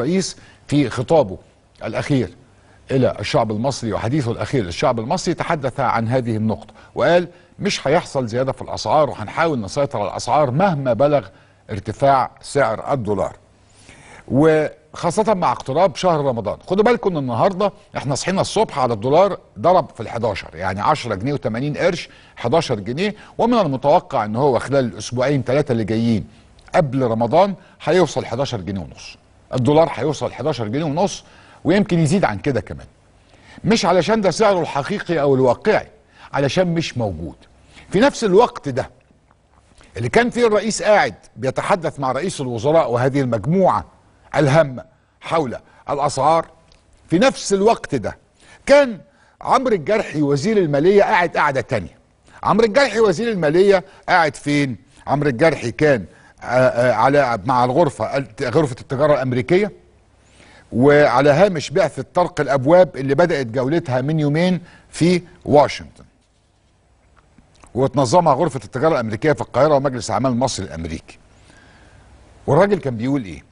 الرئيس في خطابه الأخير إلى الشعب المصري وحديثه الأخير للشعب المصري تحدث عن هذه النقطة وقال مش هيحصل زيادة في الأسعار وهنحاول نسيطر على الأسعار مهما بلغ ارتفاع سعر الدولار وخاصة مع اقتراب شهر رمضان خدوا بالكم ان النهاردة احنا صحينا الصبح على الدولار ضرب في ال11 يعني 10 جنيه و80 قرش 11 جنيه ومن المتوقع ان هو خلال الأسبوعين ثلاثة اللي جايين قبل رمضان هيوصل 11 جنيه ونص الدولار هيوصل 11 جنيه ونص ويمكن يزيد عن كده كمان مش علشان ده سعره الحقيقي او الواقعي علشان مش موجود في نفس الوقت ده اللي كان فيه الرئيس قاعد بيتحدث مع رئيس الوزراء وهذه المجموعه الهامه حول الاسعار في نفس الوقت ده كان عمرو الجرحي وزير الماليه قاعد قاعده تانية عمرو الجرحي وزير الماليه قاعد فين عمرو الجرحي كان آه، آه، على مع الغرفه غرفه التجاره الامريكيه وعلى هامش بعثه طرق الابواب اللي بدات جولتها من يومين في واشنطن. وتنظمها غرفه التجاره الامريكيه في القاهره ومجلس اعمال مصر الامريكي. والراجل كان بيقول ايه؟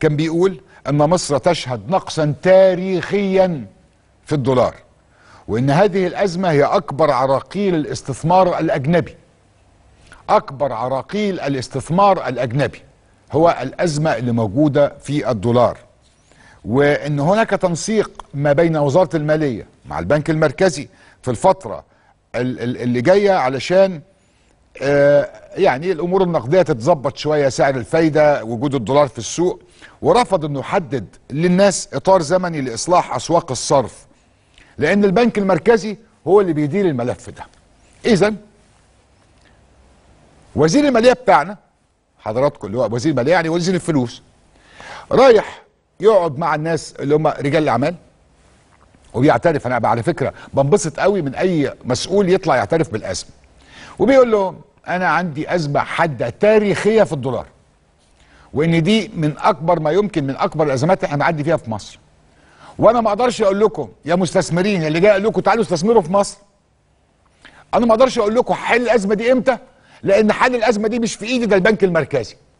كان بيقول ان مصر تشهد نقصا تاريخيا في الدولار وان هذه الازمه هي اكبر عراقيل الاستثمار الاجنبي أكبر عراقيل الاستثمار الأجنبي هو الأزمة اللي موجودة في الدولار وأن هناك تنسيق ما بين وزارة المالية مع البنك المركزي في الفترة اللي جاية علشان آه، يعني الامور النقديه تتظبط شويه سعر الفايده وجود الدولار في السوق ورفض انه يحدد للناس اطار زمني لاصلاح اسواق الصرف لان البنك المركزي هو اللي بيدير الملف ده اذا وزير الماليه بتاعنا حضراتكم اللي هو وزير الماليه يعني وزير الفلوس رايح يقعد مع الناس اللي هم رجال الاعمال وبيعترف انا على فكره بنبسط قوي من اي مسؤول يطلع يعترف بالازمه وبيقول له انا عندي ازمه حاده تاريخيه في الدولار وان دي من اكبر ما يمكن من اكبر الازمات اللي احنا بنعدي فيها في مصر وانا ما اقدرش اقول لكم يا مستثمرين اللي جاي اقول لكم تعالوا استثمروا في مصر انا ما اقدرش اقول لكم هحل الازمه دي امتى لان حل الازمه دي مش في ايدي ده البنك المركزي